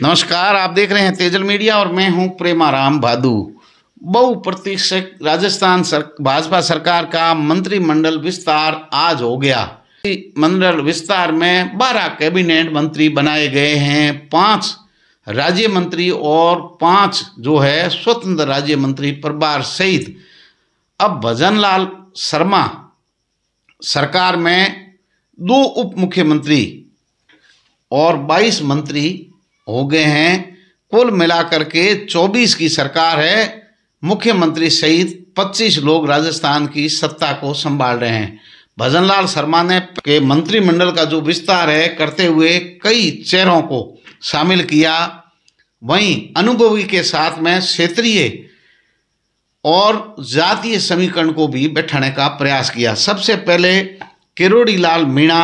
नमस्कार आप देख रहे हैं तेजल मीडिया और मैं हूं प्रेमाराम भादू बहुप्रतीक्षक राजस्थान सर, भाजपा सरकार का मंत्रिमंडल विस्तार आज हो गया मंत्रिमंडल विस्तार में 12 कैबिनेट मंत्री बनाए गए हैं पांच राज्य मंत्री और पांच जो है स्वतंत्र राज्य मंत्री प्रभार सहित अब भजनलाल शर्मा सरकार में दो उप मुख्यमंत्री और 22 मंत्री हो गए हैं कुल मिलाकर के 24 की सरकार है मुख्यमंत्री सहित 25 लोग राजस्थान की सत्ता को संभाल रहे हैं भजनलाल शर्मा ने के मंत्रिमंडल का जो विस्तार है करते हुए कई चेहरों को शामिल किया वहीं अनुभवी के साथ में क्षेत्रीय और जातीय समीकरण को भी बैठाने का प्रयास किया सबसे पहले किरोड़ी लाल मीणा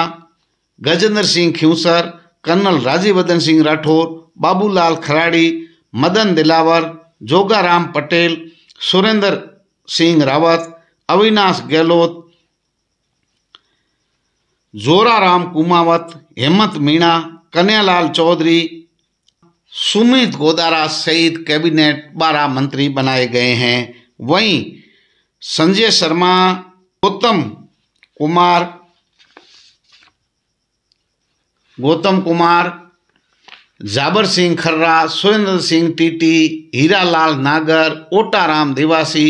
गजेंद्र सिंह ख्यूसर कर्नल राजीवर्धन सिंह राठौर बाबूलाल खराड़ी मदन दिलावर जोगाराम पटेल सुरेंद्र सिंह रावत अविनाश गहलोत जोराराम कुमावत हेमंत मीणा कन्यालाल चौधरी सुमित गोदारा सहित कैबिनेट बारह मंत्री बनाए गए हैं वहीं संजय शर्मा गौतम कुमार गौतम कुमार जाबर सिंह खर्रा सुरेंद्र सिंह टीटी हीरालाल नागर ओटाराम दिवासी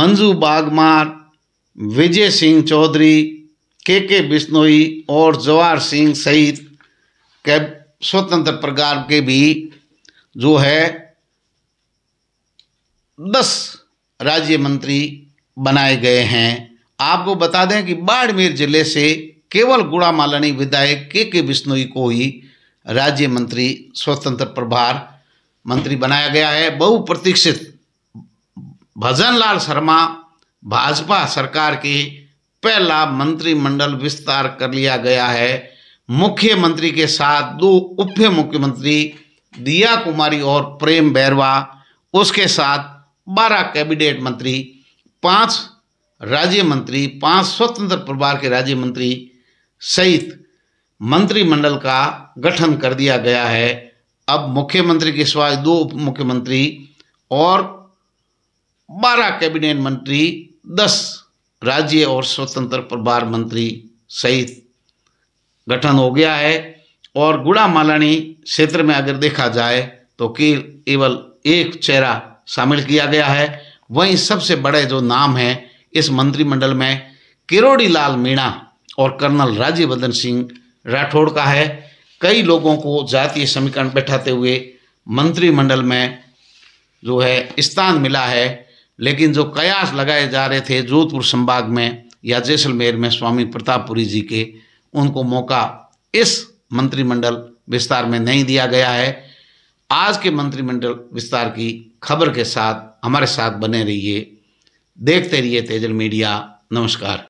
मंजू बागमार विजय सिंह चौधरी के के बिश्नोई और जवाहर सिंह सहित के स्वतंत्र प्रकार के भी जो है दस राज्य मंत्री बनाए गए हैं आपको बता दें कि बाड़मेर जिले से केवल गुड़ामालिनी विधायक के के बिश्नोई को ही राज्य मंत्री स्वतंत्र प्रभार मंत्री बनाया गया है बहुप्रतीक्षित भजन लाल शर्मा भाजपा सरकार के पहला मंत्रिमंडल विस्तार कर लिया गया है मुख्यमंत्री के साथ दो उप मुख्यमंत्री दिया कुमारी और प्रेम बैरवा उसके साथ बारह कैबिनेट मंत्री पांच राज्य मंत्री पांच स्वतंत्र प्रभार के राज्य मंत्री सहित मंत्रिमंडल का गठन कर दिया गया है अब मुख्यमंत्री के सिवाय दो उप मुख्यमंत्री और बारह कैबिनेट मंत्री दस राज्य और स्वतंत्र प्रभार मंत्री सहित गठन हो गया है और गुड़ा मालानी क्षेत्र में अगर देखा जाए तो केवल एक चेहरा शामिल किया गया है वहीं सबसे बड़े जो नाम हैं इस मंत्रिमंडल में किरोड़ी लाल मीणा और कर्नल राज्यवर्धन सिंह राठौड़ का है कई लोगों को जातीय समीकरण बैठाते हुए मंत्रिमंडल में जो है स्थान मिला है लेकिन जो कयास लगाए जा रहे थे जोधपुर संभाग में या जैसलमेर में स्वामी प्रतापपुरी जी के उनको मौका इस मंत्रिमंडल विस्तार में नहीं दिया गया है आज के मंत्रिमंडल विस्तार की खबर के साथ हमारे साथ बने रहिए देखते रहिए तेजल मीडिया नमस्कार